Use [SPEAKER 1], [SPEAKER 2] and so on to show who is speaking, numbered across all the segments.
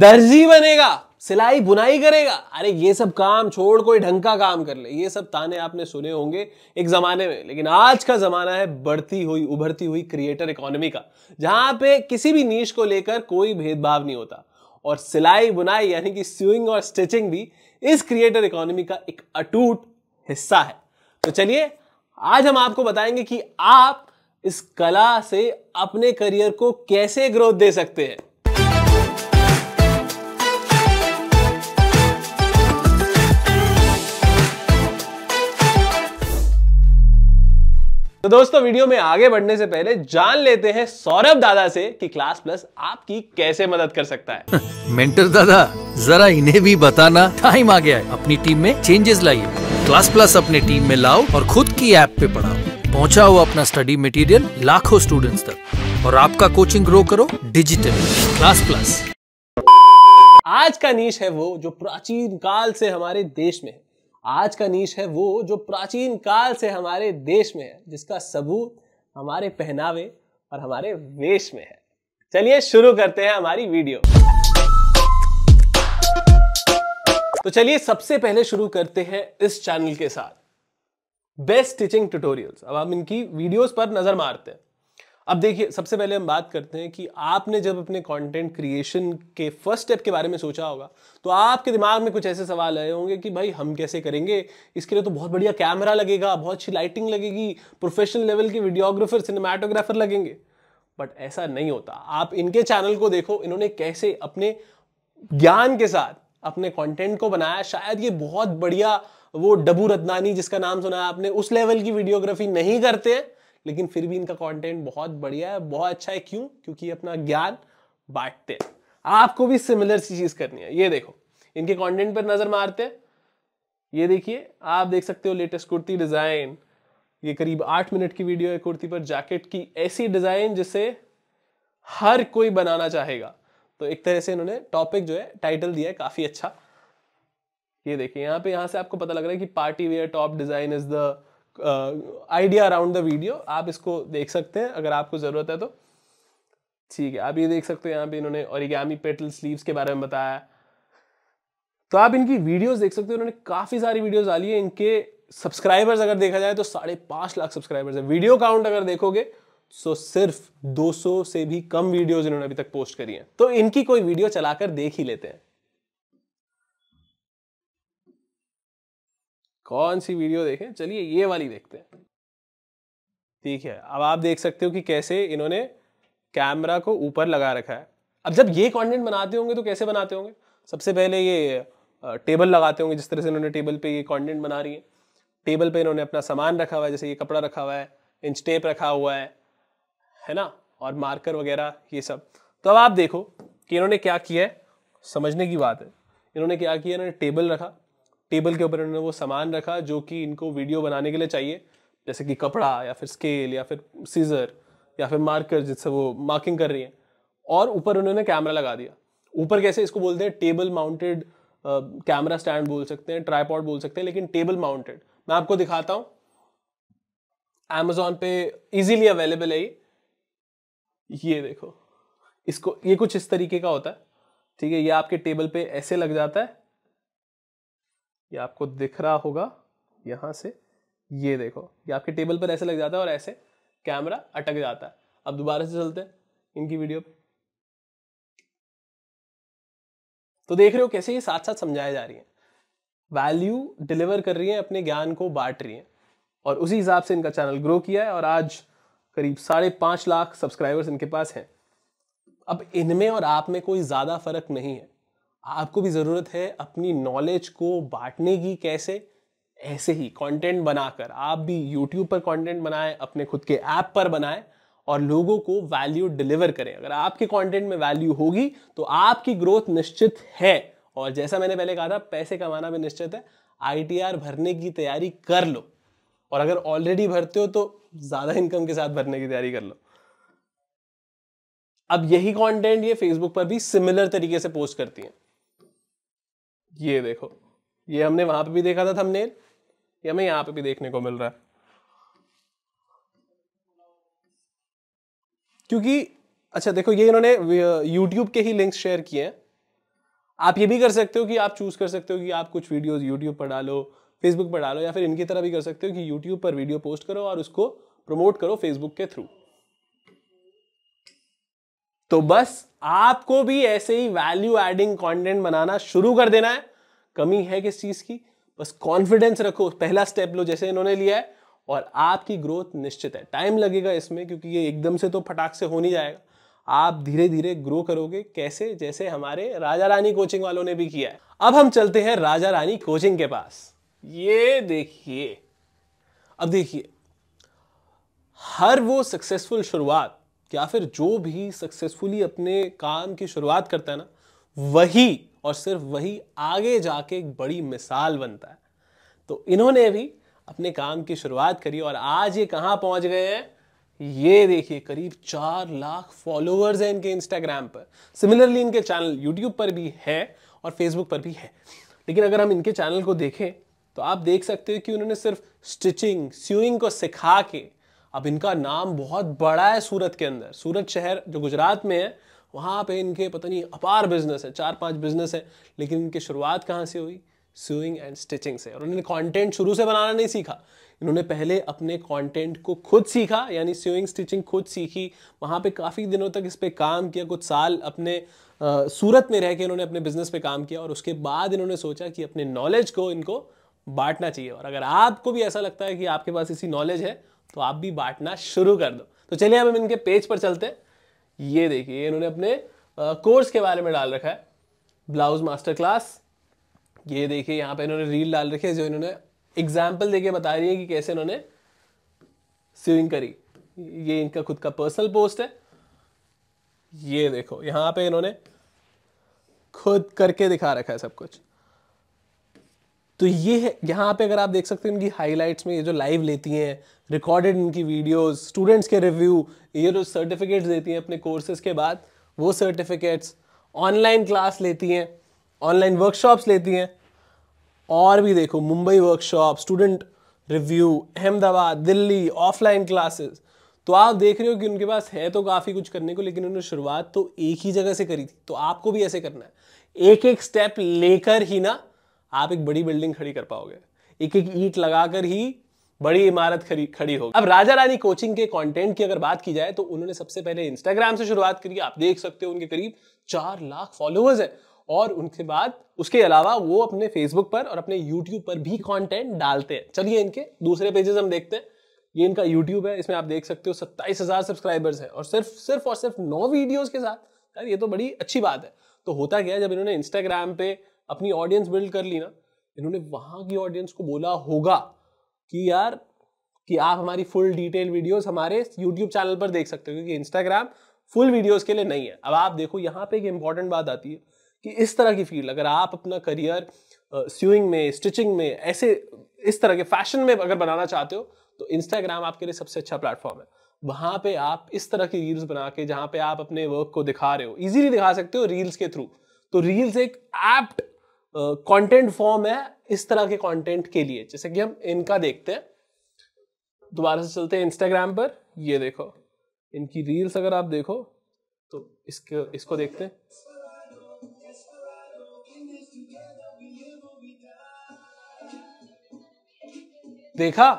[SPEAKER 1] दर्जी बनेगा सिलाई बुनाई करेगा अरे ये सब काम छोड़ कोई ढंग का काम कर ले ये सब ताने आपने सुने होंगे एक जमाने में लेकिन आज का जमाना है बढ़ती हुई उभरती हुई क्रिएटर इकोनॉमी का जहां पे किसी भी नीच को लेकर कोई भेदभाव नहीं होता और सिलाई बुनाई यानी कि स्यूइंग और स्टिचिंग भी इस क्रिएटर इकोनॉमी का एक अटूट हिस्सा है तो चलिए आज हम आपको बताएंगे कि आप इस कला से अपने करियर को कैसे ग्रोथ दे सकते हैं तो दोस्तों वीडियो में आगे बढ़ने से पहले जान लेते हैं सौरभ दादा से कि क्लास प्लस आपकी कैसे मदद कर सकता है मेंटर दादा जरा इन्हें भी बताना टाइम आ गया है अपनी टीम में चेंजेस लाइए क्लास प्लस अपने टीम में लाओ और खुद की ऐप पे पढ़ाओ पहुंचाओ अपना स्टडी मटेरियल लाखों स्टूडेंट्स तक और आपका कोचिंग ग्रो करो डिजिटल क्लास प्लस आज का नीच है वो जो प्राचीन काल से हमारे देश में है आज का नीश है वो जो प्राचीन काल से हमारे देश में है जिसका सबूत हमारे पहनावे और हमारे वेश में है चलिए शुरू करते हैं हमारी वीडियो तो चलिए सबसे पहले शुरू करते हैं इस चैनल के साथ बेस्ट स्टिचिंग ट्यूटोरियल्स अब हम इनकी वीडियोस पर नजर मारते हैं अब देखिए सबसे पहले हम बात करते हैं कि आपने जब अपने कंटेंट क्रिएशन के फर्स्ट स्टेप के बारे में सोचा होगा तो आपके दिमाग में कुछ ऐसे सवाल आए होंगे कि भाई हम कैसे करेंगे इसके लिए तो बहुत बढ़िया कैमरा लगेगा बहुत अच्छी लाइटिंग लगेगी प्रोफेशनल लेवल के वीडियोग्राफर सिनेमाटोग्राफर लगेंगे बट ऐसा नहीं होता आप इनके चैनल को देखो इन्होंने कैसे अपने ज्ञान के साथ अपने कंटेंट को बनाया शायद ये बहुत बढ़िया वो डबू रत्नानी जिसका नाम सुना आपने उस लेवल की वीडियोग्राफी नहीं करते हैं लेकिन फिर भी इनका कंटेंट बहुत बढ़िया है बहुत अच्छा है क्यों क्योंकि अपना ज्ञान बांटते हैं आपको भी सिमिलर सी चीज़ करनी है ये देखो इनके कंटेंट पर नज़र मारते हैं ये देखिए आप देख सकते हो लेटेस्ट कुर्ती डिज़ाइन ये करीब आठ मिनट की वीडियो है कुर्ती पर जैकेट की ऐसी डिज़ाइन जिसे हर कोई बनाना चाहेगा तो एक तरह से इन्होंने टॉपिक जो है टाइटल दिया है काफ़ी अच्छा ये देखिए यहाँ पे यहाँ से आपको पता लग रहा है कि party wear top design is the idea around the video आप इसको देख सकते हैं अगर आपको ज़रूरत है तो ठीक है आप ये देख सकते हो यहाँ पे इन्होंने ओरिगामी पेटल स्लीव्स के बारे में बताया तो आप इनकी वीडियोस देख सकते हो इन्होंने काफ़ी सारी वीडियोस डाली है इनके सब्सक्राइबर्स अगर देखा जाए तो साढ़े पाँच लाख सब्सक्राइबर्स है वीडियो काउंट अगर देखोगे सो तो सिर्फ 200 से भी कम वीडियोस इन्होंने अभी तक पोस्ट करी हैं तो इनकी कोई वीडियो चलाकर देख ही लेते हैं कौन सी वीडियो देखें चलिए ये वाली देखते हैं ठीक है अब आप देख सकते हो कि कैसे इन्होंने कैमरा को ऊपर लगा रखा है अब जब ये कंटेंट बनाते होंगे तो कैसे बनाते होंगे सबसे पहले ये टेबल लगाते होंगे जिस तरह से इन्होंने टेबल पे ये कंटेंट बना रही है टेबल पे इन्होंने अपना सामान रखा हुआ है जैसे ये कपड़ा रखा हुआ है इंच टेप रखा हुआ है है ना और मार्कर वगैरह ये सब तो अब आप देखो कि इन्होंने क्या किया है समझने की बात है इन्होंने क्या किया इन्होंने टेबल रखा टेबल के ऊपर इन्होंने वो सामान रखा जो कि इनको वीडियो बनाने के लिए चाहिए जैसे कि कपड़ा या फिर स्केल या फिर सीजर या फिर मार्कर जिससे वो मार्किंग कर रही हैं और ऊपर उन्होंने कैमरा लगा दिया ऊपर कैसे इसको बोलते हैं टेबल माउंटेड कैमरा स्टैंड बोल सकते हैं ट्राईपॉड बोल सकते हैं लेकिन टेबल माउंटेड मैं आपको दिखाता हूँ एमेजोन पे इजीली अवेलेबल है ये ये देखो इसको ये कुछ इस तरीके का होता है ठीक है ये आपके टेबल पे ऐसे लग जाता है ये आपको दिख रहा होगा यहाँ से ये देखो ये आपके टेबल पर ऐसे लग जाता है और ऐसे कैमरा अटक जाता है अब दोबारा से चलते हैं इनकी वीडियो पर तो देख रहे हो कैसे ये साथ साथ समझाया जा रही है वैल्यू डिलीवर कर रही है अपने ज्ञान को बांट रही है और उसी हिसाब से इनका चैनल ग्रो किया है और आज करीब साढ़े पांच लाख सब्सक्राइबर्स इनके पास हैं अब इनमें और आप में कोई ज़्यादा फर्क नहीं है आपको भी ज़रूरत है अपनी नॉलेज को बांटने की कैसे ऐसे ही कंटेंट बनाकर आप भी यूट्यूब पर कंटेंट बनाएं अपने खुद के ऐप पर बनाएं और लोगों को वैल्यू डिलीवर करें अगर आपके कंटेंट में वैल्यू होगी तो आपकी ग्रोथ निश्चित है और जैसा मैंने पहले कहा था पैसे कमाना भी निश्चित है आई भरने की तैयारी कर लो और अगर ऑलरेडी भरते हो तो ज़्यादा इनकम के साथ भरने की तैयारी कर लो अब यही कंटेंट ये फेसबुक पर भी सिमिलर तरीके से पोस्ट करती हैं ये देखो ये हमने वहां पे भी देखा था थंबनेल ये हमें यहाँ पे भी देखने को मिल रहा है क्योंकि अच्छा देखो ये इन्होंने यूट्यूब के ही लिंक्स शेयर किए हैं आप ये भी कर सकते हो कि आप चूज़ कर सकते हो कि आप कुछ वीडियोस यूट्यूब पर डालो फेसबुक पर डालो या फिर इनकी तरह भी कर सकते हो कि यूट्यूब पर वीडियो पोस्ट करो और उसको प्रमोट करो फेसबुक के थ्रू तो बस आपको भी ऐसे ही वैल्यू एडिंग कंटेंट बनाना शुरू कर देना है कमी है किस चीज़ की बस कॉन्फिडेंस रखो पहला स्टेप लो जैसे इन्होंने लिया है और आपकी ग्रोथ निश्चित है टाइम लगेगा इसमें क्योंकि ये एकदम से तो फटाक से हो नहीं जाएगा आप धीरे धीरे ग्रो करोगे कैसे जैसे हमारे राजा रानी कोचिंग वालों ने भी किया है अब हम चलते हैं राजा रानी कोचिंग के पास ये देखिए अब देखिए हर वो सक्सेसफुल शुरुआत या फिर जो भी सक्सेसफुली अपने काम की शुरुआत करता है ना वही और सिर्फ वही आगे जाके एक बड़ी मिसाल बनता है तो इन्होंने भी अपने काम की शुरुआत करी और आज ये कहाँ पहुँच गए हैं ये देखिए करीब चार लाख फॉलोअर्स हैं इनके इंस्टाग्राम पर सिमिलरली इनके चैनल यूट्यूब पर भी है और फेसबुक पर भी है लेकिन अगर हम इनके चैनल को देखें तो आप देख सकते हो कि उन्होंने सिर्फ स्टिचिंग स्यूइंग को सिखा के अब इनका नाम बहुत बड़ा है सूरत के अंदर सूरत शहर जो गुजरात में है वहाँ पे इनके पता नहीं अपार बिजनेस है चार पांच बिजनेस है लेकिन इनकी शुरुआत कहाँ से हुई स्विंग एंड स्टिचिंग से और उन्होंने कंटेंट शुरू से बनाना नहीं सीखा इन्होंने पहले अपने कंटेंट को खुद सीखा यानी सुइंग स्टिचिंग खुद सीखी वहाँ पे काफ़ी दिनों तक इस पर काम किया कुछ साल अपने आ, सूरत में रह के इन्होंने अपने बिजनेस पे काम किया और उसके बाद इन्होंने सोचा कि अपने नॉलेज को इनको बांटना चाहिए और अगर आपको भी ऐसा लगता है कि आपके पास इसी नॉलेज है तो आप भी बांटना शुरू कर दो तो चलिए अब हम इनके पेज पर चलते हैं ये देखिए इन्होंने अपने कोर्स के बारे में डाल रखा है ब्लाउज मास्टर क्लास ये देखिए यहाँ पे इन्होंने रील डाल रखी है जो इन्होंने एग्जाम्पल देके बता रही है कि कैसे इन्होंने स्विंग करी ये इनका खुद का पर्सनल पोस्ट है ये देखो यहाँ पे इन्होंने खुद करके दिखा रखा है सब कुछ तो ये यहाँ पे अगर आप देख सकते हैं इनकी हाइलाइट्स में ये जो लाइव लेती हैं रिकॉर्डेड इनकी वीडियोस स्टूडेंट्स के रिव्यू ये जो सर्टिफिकेट्स देती हैं अपने कोर्सेज के बाद वो सर्टिफिकेट्स ऑनलाइन क्लास लेती हैं ऑनलाइन वर्कशॉप्स लेती हैं और भी देखो Mumbai workshop student review Ahmedabad Delhi offline classes तो आप देख रहे हो कि उनके पास है तो काफ़ी कुछ करने को लेकिन उन्होंने शुरुआत तो एक ही जगह से करी थी तो आपको भी ऐसे करना है एक एक स्टेप लेकर ही ना आप एक बड़ी बिल्डिंग खड़ी कर पाओगे एक एक ईट लगाकर ही बड़ी इमारत खड़ी खड़ी होगी अब राजा रानी कोचिंग के कंटेंट की अगर बात की जाए तो उन्होंने सबसे पहले इंस्टाग्राम से शुरुआत करी आप देख सकते हो उनके करीब चार लाख फॉलोअर्स हैं और उनके बाद उसके अलावा वो अपने फेसबुक पर और अपने यूट्यूब पर भी कॉन्टेंट डालते हैं चलिए इनके दूसरे पेजेस हम देखते हैं ये इनका यूट्यूब है इसमें आप देख सकते हो सत्ताईस हजार सब्सक्राइबर्स हैं और सिर्फ सिर्फ और सिर्फ नौ वीडियोस के साथ यार ये तो बड़ी अच्छी बात है तो होता क्या जब इन्होंने इंस्टाग्राम पे अपनी ऑडियंस बिल्ड कर ली ना इन्होंने वहाँ की ऑडियंस को बोला होगा कि यार कि आप हमारी फुल डिटेल वीडियोस हमारे यूट्यूब चैनल पर देख सकते हो क्योंकि इंस्टाग्राम फुल वीडियोस के लिए नहीं है अब आप देखो यहाँ पे एक इंपॉर्टेंट बात आती है कि इस तरह की फील्ड अगर आप अपना करियर स्यूइंग में स्टिचिंग में ऐसे इस तरह के फैशन में अगर बनाना चाहते हो तो इंस्टाग्राम आपके लिए सबसे अच्छा प्लेटफॉर्म है वहाँ पे आप इस तरह की रील्स बना के जहाँ पे आप अपने वर्क को दिखा रहे हो इजीली दिखा सकते हो रील्स के थ्रू तो रील्स एक एप्ट कंटेंट फॉर्म है इस तरह के कंटेंट के लिए जैसे कि हम इनका देखते हैं दोबारा से चलते हैं इंस्टाग्राम पर ये देखो इनकी रील्स अगर आप देखो तो इसके इसको देखते हैं देखा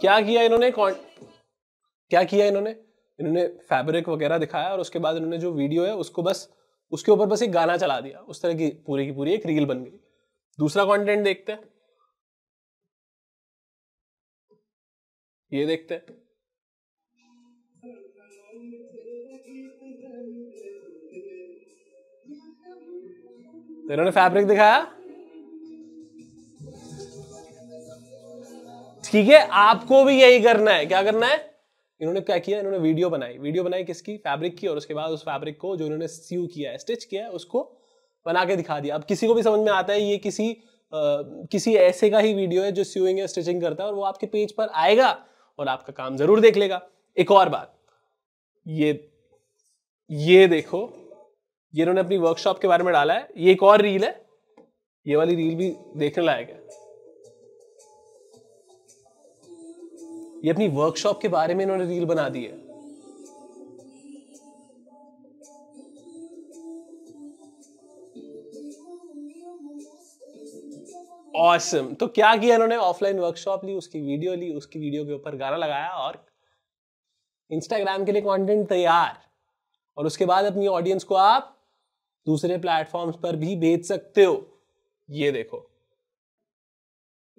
[SPEAKER 1] क्या किया इन्होंने कौन क्या किया इन्होंने इन्होंने फैब्रिक वगैरह दिखाया और उसके बाद इन्होंने जो वीडियो है उसको बस उसके ऊपर बस एक गाना चला दिया उस तरह की पूरी की पूरी एक रील बन गई दूसरा कंटेंट देखते हैं ये देखते हैं तो इन्होंने फैब्रिक दिखाया ठीक है आपको भी यही करना है क्या करना है इन्होंने क्या किया इन्होंने वीडियो बनाई वीडियो बनाई किसकी फैब्रिक की और उसके बाद उस फैब्रिक को जो इन्होंने स्यू किया है स्टिच किया है उसको बना के दिखा दिया अब किसी को भी समझ में आता है ये किसी आ, किसी ऐसे का ही वीडियो है जो स्यूइंग या स्टिचिंग करता है और वो आपके पेज पर आएगा और आपका काम जरूर देख लेगा एक और बात ये ये देखो ये इन्होंने अपनी वर्कशॉप के बारे में डाला है ये एक और रील है ये वाली रील भी देखने लायक है ये अपनी वर्कशॉप के बारे में इन्होंने रील बना दी है ऑसम awesome. तो क्या किया इन्होंने ऑफलाइन वर्कशॉप ली उसकी वीडियो ली उसकी वीडियो के ऊपर गाना लगाया और इंस्टाग्राम के लिए कंटेंट तैयार और उसके बाद अपनी ऑडियंस को आप दूसरे प्लेटफॉर्म्स पर भी भेज सकते हो ये देखो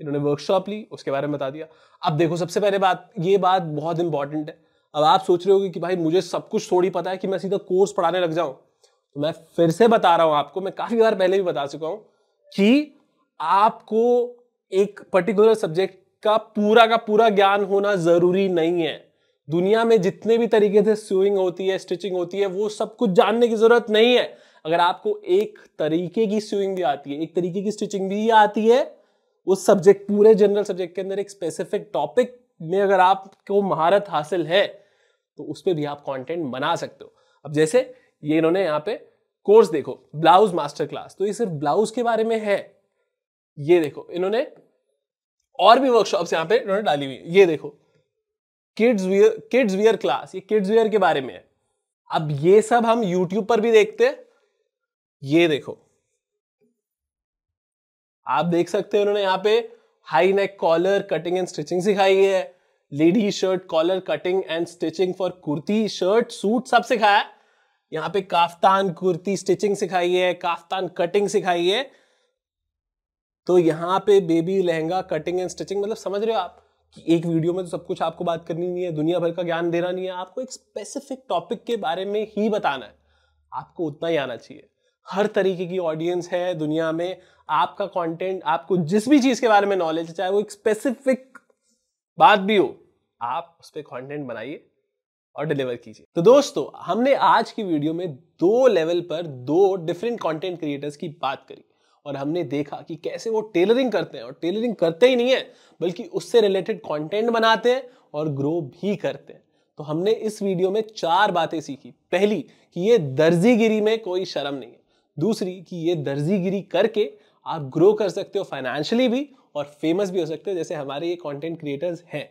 [SPEAKER 1] इन्होंने वर्कशॉप ली उसके बारे में बता दिया अब देखो सबसे पहले बात ये बात बहुत इंपॉर्टेंट है अब आप सोच रहे हो कि भाई मुझे सब कुछ थोड़ी पता है कि मैं सीधा कोर्स पढ़ाने लग जाऊं तो मैं फिर से बता रहा हूं आपको मैं काफ़ी बार पहले भी बता चुका हूं कि आपको एक पर्टिकुलर सब्जेक्ट का पूरा का पूरा ज्ञान होना ज़रूरी नहीं है दुनिया में जितने भी तरीके से स्विंग होती है स्टिचिंग होती है वो सब कुछ जानने की ज़रूरत नहीं है अगर आपको एक तरीके की स्विंग भी आती है एक तरीके की स्टिचिंग भी आती है उस सब्जेक्ट पूरे जनरल सब्जेक्ट के अंदर एक स्पेसिफिक टॉपिक में अगर आपको महारत हासिल है तो उस पर भी आप कंटेंट बना सकते हो अब जैसे ये इन्होंने यहाँ पे कोर्स देखो ब्लाउज मास्टर क्लास तो ये सिर्फ ब्लाउज के बारे में है ये देखो इन्होंने और भी वर्कशॉप्स यहाँ पे इन्होंने डाली हुई ये देखो kids wear kids wear class ये किड्स वियर के बारे में है अब ये सब हम यूट्यूब पर भी देखते हैं ये देखो आप देख सकते हैं उन्होंने यहाँ पे high neck collar cutting and stitching सिखाई है lady shirt collar cutting and stitching for kurti shirt suit सब सिखाया यहाँ पे काफ्तान कुर्ती स्टिचिंग सिखाई है काफ्तान कटिंग सिखाई है तो यहाँ पे baby lehenga cutting and stitching मतलब समझ रहे हो आप कि एक वीडियो में तो सब कुछ आपको बात करनी नहीं है दुनिया भर का ज्ञान देना नहीं है आपको एक स्पेसिफिक टॉपिक के बारे में ही बताना है आपको उतना ही आना चाहिए हर तरीके की ऑडियंस है दुनिया में आपका कंटेंट आपको जिस भी चीज़ के बारे में नॉलेज है चाहे वो एक स्पेसिफिक बात भी हो आप उस पर कॉन्टेंट बनाइए और डिलीवर कीजिए तो दोस्तों हमने आज की वीडियो में दो लेवल पर दो डिफरेंट कंटेंट क्रिएटर्स की बात करी और हमने देखा कि कैसे वो टेलरिंग करते हैं और टेलरिंग करते ही नहीं है बल्कि उससे रिलेटेड कंटेंट बनाते हैं और ग्रो भी करते हैं तो हमने इस वीडियो में चार बातें सीखी पहली कि ये दर्जीगिरी में कोई शर्म नहीं है दूसरी कि ये दर्जीगिरी करके आप ग्रो कर सकते हो फाइनेंशियली भी और फेमस भी हो सकते हो जैसे हमारे ये कंटेंट क्रिएटर्स हैं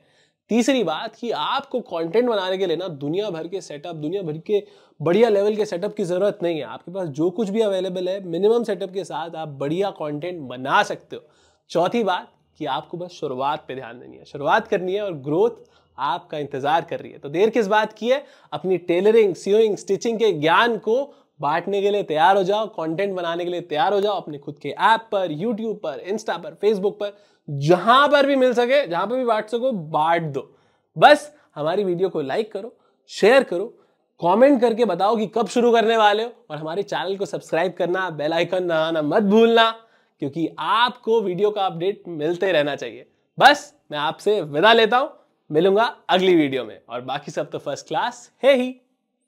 [SPEAKER 1] तीसरी बात कि आपको कंटेंट बनाने के लिए ना दुनिया भर के सेटअप दुनिया भर के बढ़िया लेवल के सेटअप की ज़रूरत नहीं है आपके पास जो कुछ भी अवेलेबल है मिनिमम सेटअप के साथ आप बढ़िया कंटेंट बना सकते हो चौथी बात कि आपको बस शुरुआत पे ध्यान देनी है शुरुआत करनी है और ग्रोथ आपका इंतजार कर रही है तो देर किस बात की है अपनी टेलरिंग सीइंग स्टिचिंग के ज्ञान को बांटने के लिए तैयार हो जाओ कंटेंट बनाने के लिए तैयार हो जाओ अपने खुद के ऐप पर यूट्यूब पर इंस्टा पर फेसबुक पर जहां पर भी मिल सके जहां पर भी बांट सको बांट दो बस हमारी वीडियो को लाइक करो शेयर करो कमेंट करके बताओ कि कब शुरू करने वाले हो और हमारे चैनल को सब्सक्राइब करना बेल आइकन दबाना मत भूलना क्योंकि आपको वीडियो का अपडेट मिलते रहना चाहिए बस मैं आपसे विदा लेता हूं मिलूंगा अगली वीडियो में और बाकी सब तो फर्स्ट क्लास है ही